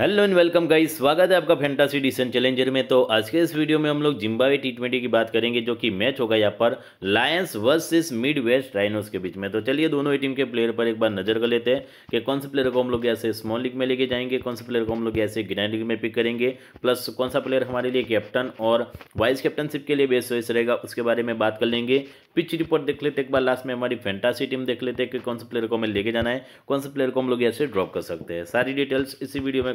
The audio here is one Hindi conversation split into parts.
हेलो एंड वेलकम गाइस स्वागत है आपका फैंटासी डिसन चैलेंजर में तो आज के इस वीडियो में हम लोग जिम्बावे टी ट्वेंटी की बात करेंगे जो कि मैच होगा यहाँ पर Lions versus Mid West Rhinos के बीच में तो चलिए दोनों ही टीम के प्लेयर पर एक बार नजर कर लेते हैं कि कौन से प्लेयर को हम लोग ऐसे स्मॉल लीग में लेके जाएंगे कौन से प्लेयर को हम लोग ऐसे ग्रैंड लीग में पिक करेंगे प्लस कौन सा प्लेयर हमारे लिए कैप्टन और वाइस कैप्टनशिप के लिए बेस्ट वेस्ट रहेगा उसके बारे में बात कर लेंगे पिच रिपोर्ट देख लेते एक बार लास्ट में हमारी फैंटासी टीम देख लेते हैं कि कौन से प्लेयर को हमें लेके जाना है कौन से प्लेयर को हम लोग ऐसे ड्रॉप कर सकते हैं सारी डिटेल्स इसी वीडियो में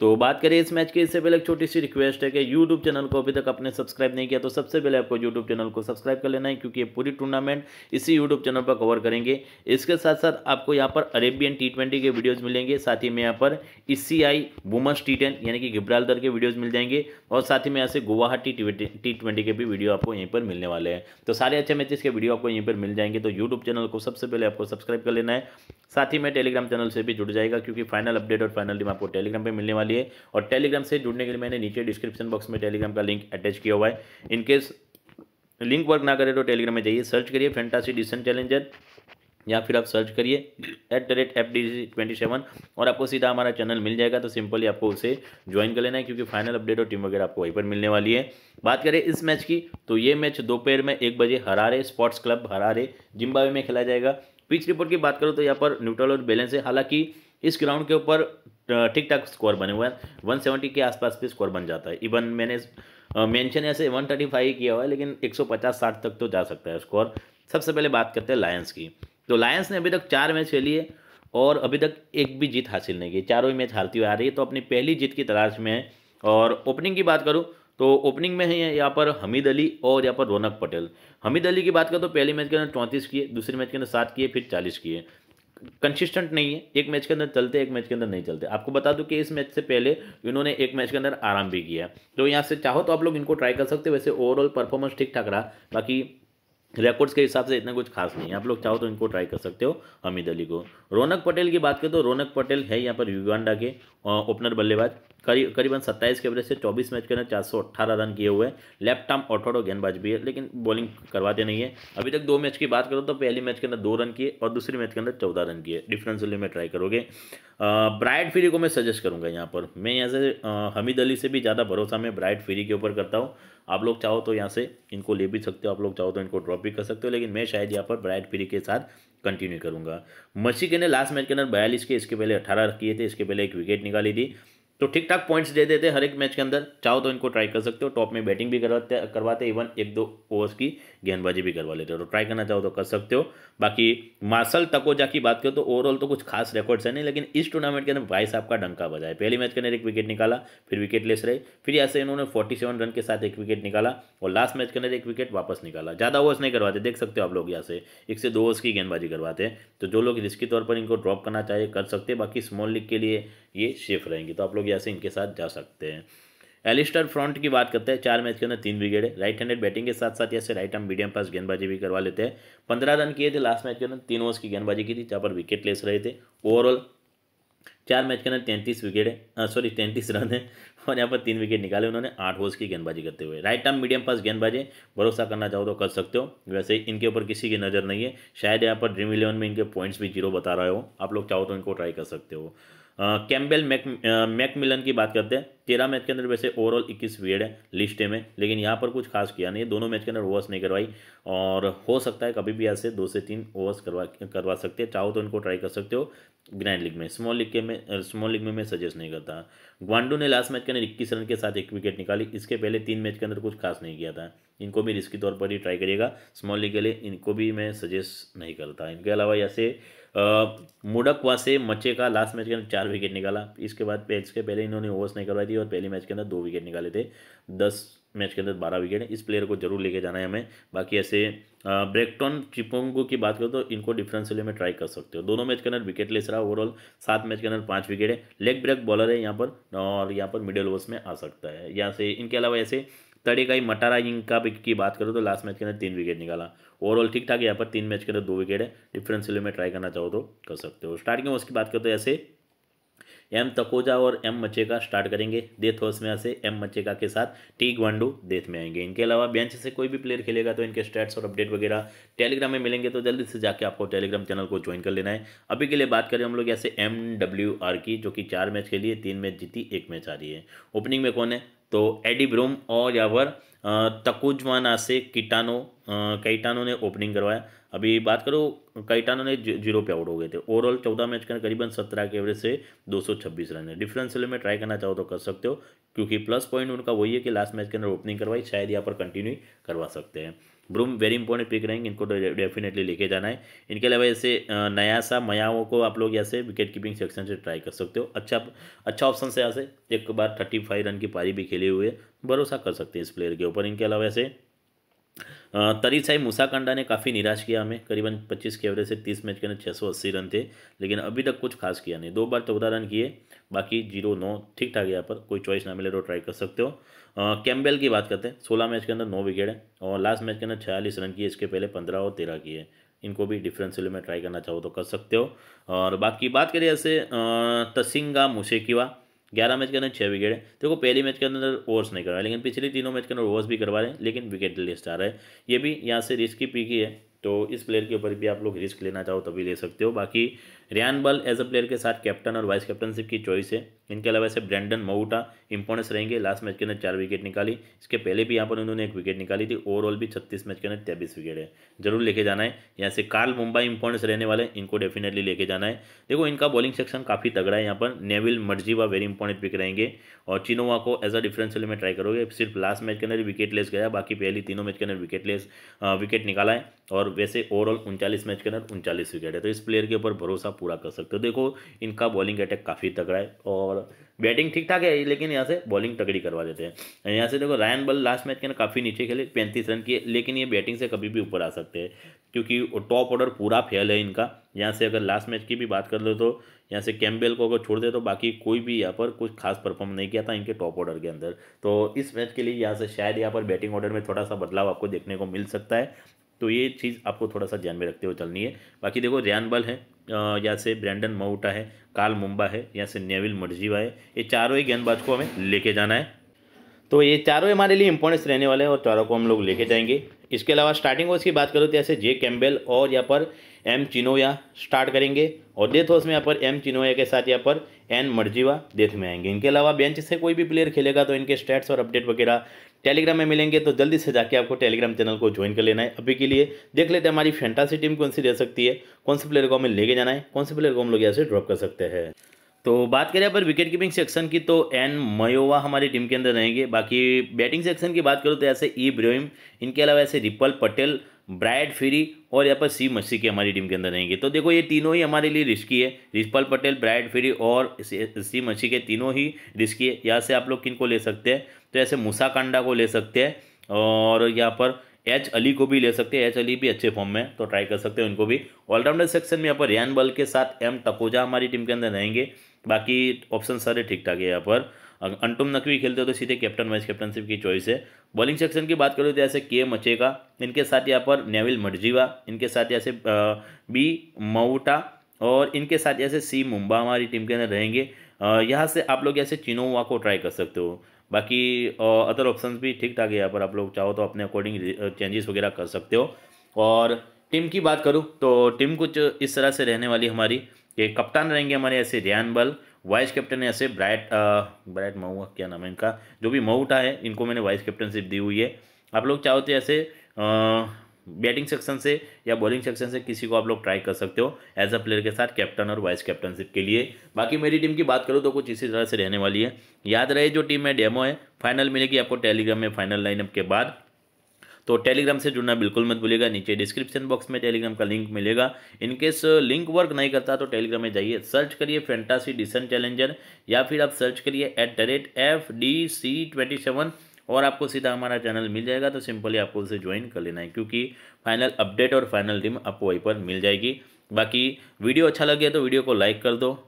तो बात करें इस मैच के इससे पहले एक छोटी सी रिक्वेस्ट है कि यूट्यूब चैनल को अभी तक आपने सब्सक्राइब नहीं किया तो सबसे पहले आपको यूट्यूब चैनल को सब्सक्राइब कर लेना है क्योंकि ये पूरी टूर्नामेंट इसी यूट्यूब चैनल पर कवर करेंगे इसके साथ साथ आपको यहाँ पर अरेबियन टी ट्वेंटी के वीडियोज़ मिलेंगे साथ ही में यहाँ पर E C I women's T ten यानी कि घिब्राल के वीडियोज़ मिल जाएंगे और साथ ही में यहाँ से गुवाहाटी टी ट्वेंटी के भी वीडियो आपको यहीं पर मिलने वाले हैं तो सारे अच्छे मैचेस के वीडियो आपको यहीं पर मिल जाएंगे तो यूट्यूब चैनल को सबसे पहले आपको सब्सक्राइब कर लेना है साथ ही में टेलीग्राम चैनल से भी जुड़ जाएगा क्योंकि फाइनल अपडेट और फाइनल टीम आपको टेलीग्राम पर मिलने वाले लिए और टेलीग्राम से जुड़ने के लिए मैंने नीचे डिस्क्रिप्शन बॉक्स में टेलीग्राम का लिंक अटैच किया हुआ है इनकेस लिंक वर्क ना करे तो टेलीग्राम में जाइए सर्च करिए फैंटासी डिसन चैलेंजर या फिर आप सर्च करिए at the rate F D twenty seven और आपको सीधा हमारा चैनल मिल जाएगा तो सिंपली आपको उसे ज्वाइन कर लेना है क्योंकि फाइनल अपडेट और टीम वगैरह आपको वहीं पर मिलने वाली है बात करें इस मैच की तो ये मैच दोपहर में एक बजे Harare sports club Harare Zimbabwe में खेला जाएगा पिच रिपोर्ट की बात करो तो यहाँ पर न्यूट्रल और बैलेंस है हालांकि इस ग्राउंड के ऊपर ठीक ठाक स्कोर बने हुए हैं वन सेवेंटी के आसपास भी स्कोर बन जाता है इवन मैंने मेंशन ऐसे वन थर्टी फाइव किया हुआ है लेकिन एक सौ पचास साठ तक तो जा सकता है स्कोर सबसे पहले बात करते हैं लायंस की तो लायंस ने अभी तक चार मैच खेली है और अभी तक एक भी जीत हासिल नहीं की चारों ही मैच हारती हुई आ रही है तो अपनी पहली जीत की तलाश में है और ओपनिंग की बात करूँ तो ओपनिंग में है यहाँ पर हमीद अली और यहाँ पर रौनक पटेल हमीद अली की बात करें तो पहले मैच के अंदर चौंतीस किए दूसरे मैच के अंदर सात किए फिर चालीस किए कंसिस्टेंट नहीं है एक मैच के अंदर चलते एक मैच के अंदर नहीं चलते आपको बता दूं कि इस मैच से पहले इन्होंने एक मैच के अंदर आराम भी किया तो यहाँ से चाहो तो आप लोग इनको ट्राई कर सकते वैसे ओवरऑल परफॉर्मेंस ठीक ठाक रहा बाकी रिकॉर्ड्स के हिसाब से इतना कुछ खास नहीं है आप लोग चाहो तो इनको ट्राई कर सकते हो हमीद अली को रौनक पटेल की बात करें तो रौनक पटेल है यहाँ पर युगांडा के ओपनर बल्लेबाज करीब करीबन सत्ताईस के एवरेज से चौबीस मैच के अंदर चार सौ अट्ठारह रन किए हुए हैं लेफ्ट आर्म ऑटोडो गेंदबाज भी है लेकिन बॉलिंग करवाते नहीं है अभी तक दो मैच की बात करो तो पहली मैच के अंदर दो रन किए और दूसरी मैच के अंदर चौदह रन किए डिफरेंशियली में ट्राई करोगे ब्राइट फ्री को मैं सजेस्ट करूँगा यहाँ पर मैं यहाँ से हमीद अली से भी ज़्यादा भरोसा मैं ब्राइट फ्री के ऊपर करता हूँ आप लोग चाहो तो यहाँ से इनको ले भी सकते हो आप लोग चाहो तो इनको ड्रॉप भी कर सकते हो लेकिन मैं शायद यहाँ पर ब्राइट फ्री के साथ कंटिन्यू करूँगा मसी के ने लास्ट मैच के अंदर बयालीस के इसके पहले अट्ठारह किए थे इसके पहले एक विकेट निकाली थी तो ठीक ठाक पॉइंट्स दे देते हैं हर एक मैच के अंदर चाहो तो इनको ट्राई कर सकते हो टॉप में बैटिंग भी करवाते करवाते इवन एक दो ओवर्स की गेंदबाजी भी करवा लेते हो तो ट्राई करना चाहो तो कर सकते हो बाकी मार्शल तकोजा की बात करो तो ओवरऑल तो कुछ खास रिकॉर्ड्स है नहीं लेकिन इस टूर्नामेंट के अंदर भाई साहब का डंका बजाए पहले मैच के अंदर एक विकेट निकाला फिर विकेट लेस रहे फिर यहाँ से इन्होंने फोर्टी सेवन रन के साथ एक विकेट निकाला और लास्ट मैच के अंदर एक विकेट वापस निकाला ज़्यादा ओवर्स नहीं करवाते देख सकते हो आप लोग यहाँ से एक से दो ओवर्स की गेंदबाजी करवाते हैं तो जो लोग रिस्की तौर पर इनको ड्रॉप करना चाहिए कर सकते बाकी स्मॉल लीग के लिए ये सेफ रहेंगे तो आप लोग यहाँ से इनके साथ जा सकते हैं एलिस्टर फ्रंट की बात करते हैं चार मैच के अंदर तीन विकेट है राइट हैंडेड बैटिंग के साथ साथ यहाँ से राइट हम मीडियम पास गेंदबाजी भी करवा लेते हैं पंद्रह रन किए थे लास्ट मैच के अंदर तीन ओवर्स की गेंदबाजी की थी जहाँ पर विकेट लेस रहे थे ओवरऑल चार मैच के अंदर तैंतीस विकेट है सॉरी तैंतीस रन है और यहाँ पर तीन विकेट निकाले उन्होंने आठ ओवर्स की गेंदबाजी करते हुए राइट आर्म मीडियम पास गेंदबाजी भरोसा करना चाहो तो कर सकते हो वैसे इनके ऊपर किसी की नज़र नहीं है शायद यहाँ पर ड्रीम इलेवन में इनके पॉइंट्स भी जीरो बता रहे हो आप लोग चाहो तो इनको ट्राई कर सकते हो कैम्बेल मैक मैकमिलन की बात करते हैं तेरह मैच के अंदर वैसे ओवरऑल इक्कीस वेड है लिस्ट में लेकिन यहाँ पर कुछ खास किया नहीं दोनों मैच के अंदर ओवर्स नहीं करवाई और हो सकता है कभी भी ऐसे दो से तीन ओवर्स करवा करवा सकते हैं चाहो तो इनको ट्राई कर सकते हो ग्रैंड लीग में स्मॉल लीग के में स्मॉल लीग में मैं सजेस्ट नहीं करता ग्वांडू ने लास्ट मैच के अंदर इक्कीस रन के साथ एक विकेट निकाली इसके पहले तीन मैच के अंदर कुछ खास नहीं किया था इनको भी रिस्की तौर पर ही ट्राई करिएगा स्मॉल लीग के लिए इनको भी मैं सजेस्ट नहीं करता इनके अलावा ऐसे मुडकवा से मचे का लास्ट मैच के अंदर चार विकेट निकाला इसके बाद इसके पहले इन्होंने ओवर्स नहीं करवाई थी और पहले मैच के अंदर दो विकेट निकाले थे दस मैच के अंदर बारह विकेट है इस प्लेयर को जरूर लेके जाना है हमें बाकी ऐसे ब्रेकटॉन चिपोंगो की बात करो तो इनको डिफरेंशियल में ट्राई कर सकते हो दोनों मैच के अंदर विकेट लेस रहा ओवरऑल सात मैच के अंदर पाँच विकेट है लेग ब्रेक बॉलर है यहाँ पर और यहाँ पर मिडिल ओवर्स में आ सकता है यहाँ से इनके अलावा ऐसे तड़ेगा मटारा का भी की बात करो तो लास्ट मैच के अंदर तीन विकेट निकाला ओवरऑल ठीक ठाक यहाँ पर तीन मैच के अंदर दो विकेट है डिफरेंस में ट्राई करना चाहो तो कर सकते हो स्टार्टिंग में उसकी बात करो तो ऐसे एम तकोजा और एम मचेका स्टार्ट करेंगे डेथ हाउस में ऐसे एम मचेका के साथ टी वनडू डेथ में आएंगे इनके अलावा बेंच से कोई भी प्लेयर खेलेगा तो इनके स्टैट्स और अपडेट वगैरह टेलीग्राम में मिलेंगे तो जल्दी से जाके आपको टेलीग्राम चैनल को ज्वाइन कर लेना है अभी के लिए बात करें हम लोग ऐसे एम आर की जो कि चार मैच खेली है तीन मैच जीती एक मैच आ रही है ओपनिंग में कौन है तो एडी ब्रोम और यावर तकुजमान से किटानो कैटानो ने ओपनिंग करवाया अभी बात करो कैटानो ने जीरो पे आउट हो गए थे ओवरऑल चौदह मैच का करीबन सत्रह के एवरेज से दो सौ छब्बीस रन है डिफरेंस में ट्राई करना चाहो तो कर सकते हो क्योंकि प्लस पॉइंट उनका वही है कि लास्ट मैच के अंदर ओपनिंग करवाई शायद यहाँ पर कंटिन्यू करवा सकते हैं ब्रूम वेरी इंपॉर्टेंट पिक रहेंगे इनको डेफिनेटली तो लेके जाना है इनके अलावा ऐसे नया सा मयाओं को आप लोग यहाँ से विकेट कीपिंग सेक्शन से ट्राई कर सकते हो अच्छा अच्छा ऑप्शन से यहाँ से एक बार थर्टी फाइव रन की पारी भी खेले हुए भरोसा कर सकते हैं इस प्लेयर के ऊपर इनके अलावा ऐसे तरी साई मूसाकंडा ने काफ़ी निराश किया हमें करीबन 25 के एवरेज से 30 मैच के अंदर छः रन थे लेकिन अभी तक कुछ खास किया नहीं दो बार चौदह रन किए बाकी जीरो नौ ठीक ठाक यहाँ पर कोई चॉइस ना मिले तो ट्राई कर सकते हो कैम्बेल की बात करते हैं सोलह मैच के अंदर नौ विकेट है और लास्ट मैच के अंदर छियालीस रन किए इसके पहले पंद्रह और तेरह किए इनको भी डिफरेंस में ट्राई करना चाहो तो कर सकते हो और बाकी बात करिए ऐसे तसिंगा मुशेकिवा ग्यारह मैच के अंदर छः विकेट है देखो पहली मैच के अंदर ओवर्स नहीं करवाए लेकिन पिछले तीनों मैच के अंदर ओवर्स भी करवा रहे हैं लेकिन विकेट लिस्ट आ रहा है ये भी यहाँ से रिस्क की पीकी है तो इस प्लेयर के ऊपर भी आप लोग रिस्क लेना चाहो तभी ले सकते हो बाकी रियान बल एज अ प्लेयर के साथ कैप्टन और वाइस कैप्टनशिप की चॉइस है इनके अलावा ऐसे ब्रैंडन मऊटा इंपोर्टेंस रहेंगे लास्ट मैच के अंदर चार विकेट निकाली इसके पहले भी यहाँ पर उन्होंने एक विकेट निकाली थी ओवरऑल भी छत्तीस मैच के अंदर तेबीस विकेट है जरूर लेके जाना है यहाँ से कार्ल मुंबई इंपोर्टेंस रहने वाले इनको डेफिनेटली लेके जाना है देखो इनका बॉलिंग सेक्शन काफ़ी तगड़ा है यहाँ पर Neville Madziva very important pick रहेंगे और चिनोवा को एज अ डिफरेंशियल में ट्राई करोगे सिर्फ लास्ट मैच के अंदर विकेट लेस गया बाकी पहली तीनों मैच के अंदर विकेट लेस विकेट निकाला है और वैसे ओवरऑल उनचालीस मैच के अंदर उनचालीस विकेट है तो इस प्लेयर के ऊपर भरोसा पूरा कर सकते हो देखो इनका बॉलिंग अटैक काफ़ी तगड़ा है और बैटिंग ठीक ठाक है लेकिन यहाँ से बॉलिंग तगड़ी करवा देते हैं यहाँ से देखो रायन बल लास्ट मैच के ना काफ़ी नीचे खेले पैंतीस रन किए लेकिन ये बैटिंग से कभी भी ऊपर आ सकते हैं क्योंकि टॉप ऑर्डर पूरा फेल है इनका यहाँ से अगर लास्ट मैच की भी बात कर लो तो यहाँ से कैम्बेल को अगर छोड़ दे तो बाकी कोई भी यहाँ पर कुछ खास परफॉर्म नहीं किया था इनके टॉप ऑर्डर के अंदर तो इस मैच के लिए यहाँ से शायद यहाँ पर बैटिंग ऑर्डर में थोड़ा सा बदलाव आपको देखने को मिल सकता है तो ये चीज़ आपको थोड़ा सा ध्यान में रखते हुए चलनी है बाकी देखो रियान बल है यहाँ से ब्रैंडन माउटा है काल मुंबा है यहाँ से नेविल मर्जीवा है ये चारों ही गेंदबाज को हमें लेके जाना है तो ये चारों हमारे लिए इंपॉर्टेंस रहने वाले हैं और चारों को हम लोग लेके जाएंगे इसके अलावा स्टार्टिंग ओवर्स की बात करूँ तो ऐसे जे कैम्बेल और यहाँ पर एम चिनोया स्टार्ट करेंगे और डेथ ओवर्स में यहाँ पर एम चिनोया के साथ यहाँ पर एन मर्जीवा डेथ में आएंगे इनके अलावा बेंच से कोई भी प्लेयर खेलेगा तो इनके स्टैट्स और अपडेट वगैरह टेलीग्राम में मिलेंगे तो जल्दी से जाके आपको टेलीग्राम चैनल को ज्वाइन कर लेना है अभी के लिए देख लेते हैं हमारी फैंटासी टीम कौन सी रह सकती है कौन से प्लेयर को हमें लेके जाना है कौन से प्लेयर को हम लोग यहाँ से ड्रॉप कर सकते हैं तो बात करें अपन विकेट कीपिंग सेक्शन की तो एन मयोवा हमारी टीम के अंदर रहेंगे बाकी बैटिंग सेक्शन की बात करूँ तो ऐसे ई इब्राहिम इनके अलावा ऐसे रिपल पटेल ब्राइड फ्री और यहाँ पर सी मस्सी की हमारी टीम के अंदर रहेंगे तो देखो ये तीनों ही हमारे लिए रिस्की है रिस्पल पटेल ब्राइड फ्री और सी मस्सी के तीनों ही रिस्की है यहाँ से आप लोग किन को ले सकते हैं तो ऐसे मूसा कांडा को ले सकते हैं और यहाँ पर एच अली को भी ले सकते हैं एच अली भी अच्छे फॉर्म में तो ट्राई कर सकते हैं उनको भी ऑलराउंडर सेक्शन में यहाँ पर रियान बल के साथ एम टकोजा हमारी टीम के अंदर रहेंगे बाकी ऑप्शन सारे ठीक ठाक है यहाँ पर अंटुम नकवी खेलते हो तो सीधे कैप्टन वाइस कैप्टनशिप की चॉइस है बॉलिंग सेक्शन की बात करें तो ऐसे के मचेगा इनके साथ यहाँ पर नेविल मर्जीवा इनके साथ ऐसे बी मऊटा और इनके साथ ऐसे सी मुंबा हमारी टीम के अंदर रहेंगे यहाँ से आप लोग ऐसे चिनोवा को ट्राई कर सकते हो बाकी अदर ऑप्शन भी ठीक ठाक है यहाँ पर आप लोग चाहो तो अपने अकॉर्डिंग चेंजेस वगैरह कर सकते हो और टीम की बात करूँ तो टीम कुछ इस तरह से रहने वाली हमारी कि कप्तान रहेंगे हमारे ऐसे रियान बल वाइस कैप्टन ऐसे ब्राइट ब्राइट मऊ क्या नाम है इनका जो भी मऊटा है इनको मैंने वाइस कैप्टनशिप दी हुई है आप लोग चाहो तो ऐसे बैटिंग सेक्शन से या बॉलिंग सेक्शन से किसी को आप लोग ट्राई कर सकते हो एज अ प्लेयर के साथ कैप्टन और वाइस कैप्टनशिप के लिए बाकी मेरी टीम की बात करूँ तो कुछ इसी तरह से रहने वाली है याद रहे जो टीम है डेमो है फाइनल मिलेगी आपको टेलीग्राम में फाइनल लाइनअप के बाद तो टेलीग्राम से जुड़ना बिल्कुल मत भूलिएगा नीचे डिस्क्रिप्शन बॉक्स में टेलीग्राम का लिंक मिलेगा इनकेस लिंक वर्क नहीं करता तो टेलीग्राम में जाइए सर्च करिए फैंटासी डिसन चैलेंजर या फिर आप सर्च करिए at the rate F D C twenty seven और आपको सीधा हमारा चैनल मिल जाएगा तो सिंपली आपको उसे ज्वाइन कर लेना है क्योंकि फाइनल अपडेट और फाइनल टीम आपको वहीं पर मिल जाएगी बाकी वीडियो अच्छा लगे तो वीडियो को लाइक कर दो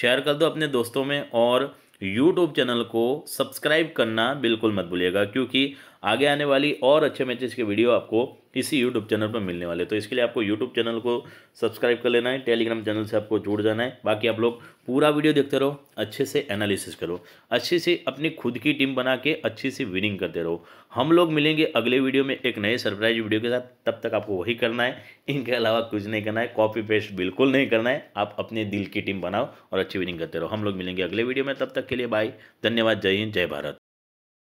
शेयर कर दो अपने दोस्तों में और यूट्यूब चैनल को सब्सक्राइब करना बिल्कुल मत भूलिएगा क्योंकि आगे आने वाली और अच्छे मैचेस के वीडियो आपको इसी यूट्यूब चैनल पर मिलने वाले तो इसके लिए आपको यूट्यूब चैनल को सब्सक्राइब कर लेना है टेलीग्राम चैनल से आपको जुड़ जाना है बाकी आप लोग पूरा वीडियो देखते रहो अच्छे से एनालिसिस करो अच्छे से अपनी खुद की टीम बना के अच्छी सी विनिंग करते रहो हम लोग मिलेंगे अगले वीडियो में एक नए सरप्राइज वीडियो के साथ तब तक आपको वही करना है इनके अलावा कुछ नहीं करना है कॉपी पेस्ट बिल्कुल नहीं करना है आप अपने दिल की टीम बनाओ और अच्छी विनिंग करते रहो हम लोग मिलेंगे अगले वीडियो में तब तक के लिए बाय धन्यवाद जय हिंद जय भारत